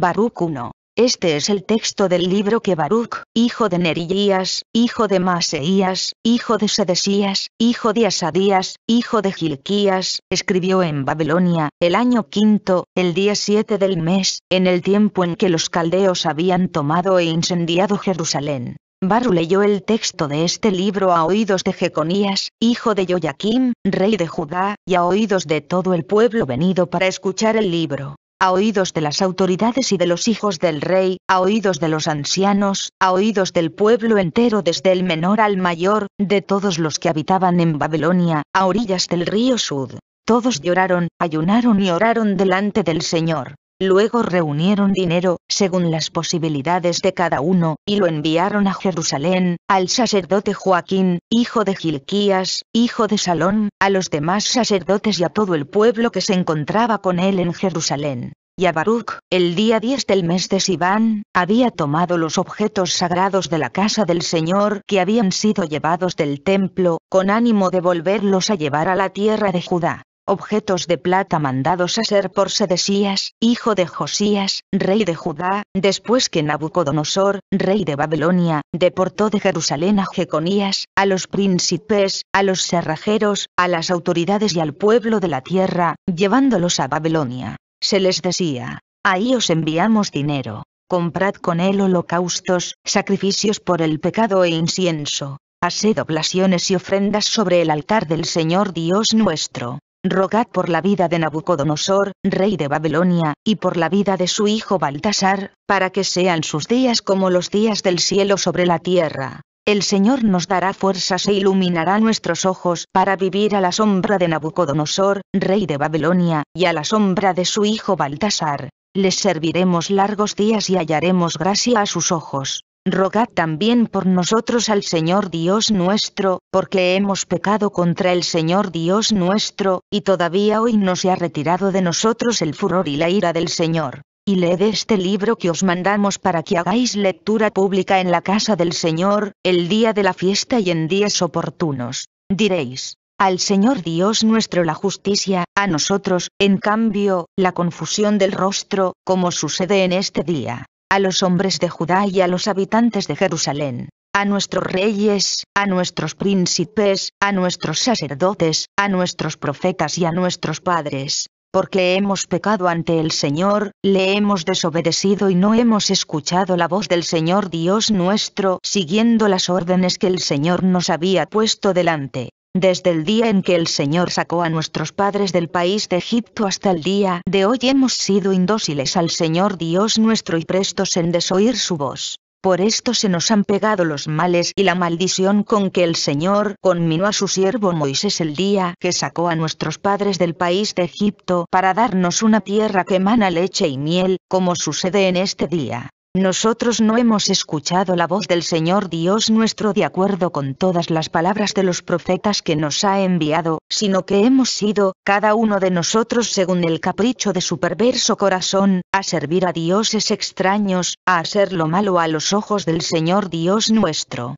Baruch 1. Este es el texto del libro que Baruch, hijo de Nerilías, hijo de Maseías, hijo de Sedesías, hijo de Asadías, hijo de Gilquías, escribió en Babilonia, el año quinto, el día siete del mes, en el tiempo en que los caldeos habían tomado e incendiado Jerusalén. Baru leyó el texto de este libro a oídos de Jeconías, hijo de Joaquim, rey de Judá, y a oídos de todo el pueblo venido para escuchar el libro a oídos de las autoridades y de los hijos del rey, a oídos de los ancianos, a oídos del pueblo entero desde el menor al mayor, de todos los que habitaban en Babilonia, a orillas del río Sud. Todos lloraron, ayunaron y oraron delante del Señor. Luego reunieron dinero, según las posibilidades de cada uno, y lo enviaron a Jerusalén, al sacerdote Joaquín, hijo de Gilquías, hijo de Salón, a los demás sacerdotes y a todo el pueblo que se encontraba con él en Jerusalén. Y a Baruch, el día 10 del mes de Sibán, había tomado los objetos sagrados de la casa del Señor que habían sido llevados del templo, con ánimo de volverlos a llevar a la tierra de Judá objetos de plata mandados a ser por Sedesías, hijo de Josías, rey de Judá, después que Nabucodonosor, rey de Babilonia, deportó de Jerusalén a Jeconías, a los príncipes, a los serrajeros, a las autoridades y al pueblo de la tierra, llevándolos a Babilonia. Se les decía, ahí os enviamos dinero, comprad con él holocaustos, sacrificios por el pecado e incienso, haced oblaciones y ofrendas sobre el altar del Señor Dios nuestro rogad por la vida de Nabucodonosor, rey de Babilonia, y por la vida de su hijo Baltasar, para que sean sus días como los días del cielo sobre la tierra. El Señor nos dará fuerzas e iluminará nuestros ojos para vivir a la sombra de Nabucodonosor, rey de Babilonia, y a la sombra de su hijo Baltasar. Les serviremos largos días y hallaremos gracia a sus ojos rogad también por nosotros al Señor Dios nuestro, porque hemos pecado contra el Señor Dios nuestro, y todavía hoy no se ha retirado de nosotros el furor y la ira del Señor. Y leed este libro que os mandamos para que hagáis lectura pública en la casa del Señor, el día de la fiesta y en días oportunos. Diréis, al Señor Dios nuestro la justicia, a nosotros, en cambio, la confusión del rostro, como sucede en este día a los hombres de Judá y a los habitantes de Jerusalén, a nuestros reyes, a nuestros príncipes, a nuestros sacerdotes, a nuestros profetas y a nuestros padres, porque hemos pecado ante el Señor, le hemos desobedecido y no hemos escuchado la voz del Señor Dios nuestro, siguiendo las órdenes que el Señor nos había puesto delante. Desde el día en que el Señor sacó a nuestros padres del país de Egipto hasta el día de hoy hemos sido indóciles al Señor Dios nuestro y prestos en desoír su voz. Por esto se nos han pegado los males y la maldición con que el Señor conminó a su siervo Moisés el día que sacó a nuestros padres del país de Egipto para darnos una tierra que mana leche y miel, como sucede en este día. Nosotros no hemos escuchado la voz del Señor Dios nuestro de acuerdo con todas las palabras de los profetas que nos ha enviado, sino que hemos sido, cada uno de nosotros según el capricho de su perverso corazón, a servir a dioses extraños, a hacer lo malo a los ojos del Señor Dios nuestro.